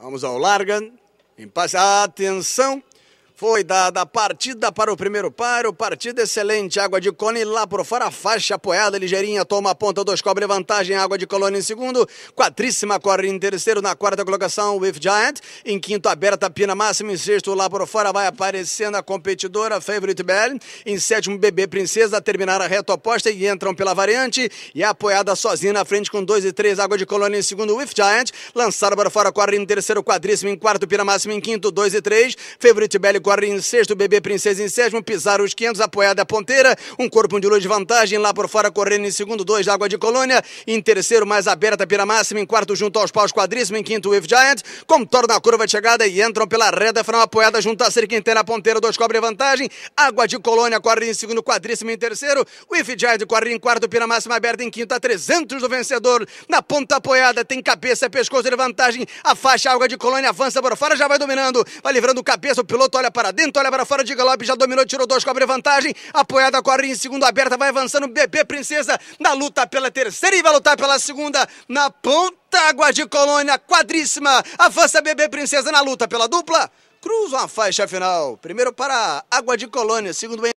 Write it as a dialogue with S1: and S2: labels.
S1: Vamos ao Largan. Em Atenção. Foi dada a partida para o primeiro paro, partida excelente, água de cone lá por fora, faixa apoiada, ligeirinha, toma a ponta, dois cobre vantagem, água de colônia em segundo, quadríssima corre em terceiro, na quarta colocação, With Giant, em quinto aberta, Pina Máxima, em sexto lá por fora, vai aparecendo a competidora, Favorite Bell, em sétimo, Bebê Princesa, terminar a reta oposta e entram pela variante, e é apoiada sozinha na frente com dois e três, água de colônia em segundo, With Giant, lançaram para fora, corre em terceiro, Quadríssima. em quarto, Pina Máxima em quinto, dois e três, Favorite Bell, Guarani em sexto, Bebê Princesa em sétimo, Pizarro os 500, apoiada a ponteira, um corpo de luz de vantagem, lá por fora correndo em segundo, dois Água de Colônia, em terceiro mais aberta Pira Máxima, em quarto junto aos paus quadríssimo, em quinto Wave Giant, contorna a curva de chegada e entram pela reta foram apoiada junto a cerca inteira, a ponteira, dois cobre vantagem, Água de Colônia corre em segundo, quadríssimo em terceiro, Wave Giant corre em quarto, Pira Máxima aberta em quinto, a 300 do vencedor, na ponta apoiada, tem cabeça, pescoço de vantagem, a faixa Água de Colônia avança por fora, já vai dominando, vai livrando o cabeça, o piloto olha para dentro, olha para fora, de Galope já dominou, tirou dois, cobre vantagem. Apoiada, corre em segundo, aberta, vai avançando. Bebê Princesa na luta pela terceira e vai lutar pela segunda na ponta. Água de Colônia, quadríssima. Avança Bebê Princesa na luta pela dupla. Cruza uma faixa final. Primeiro para Água de Colônia, segundo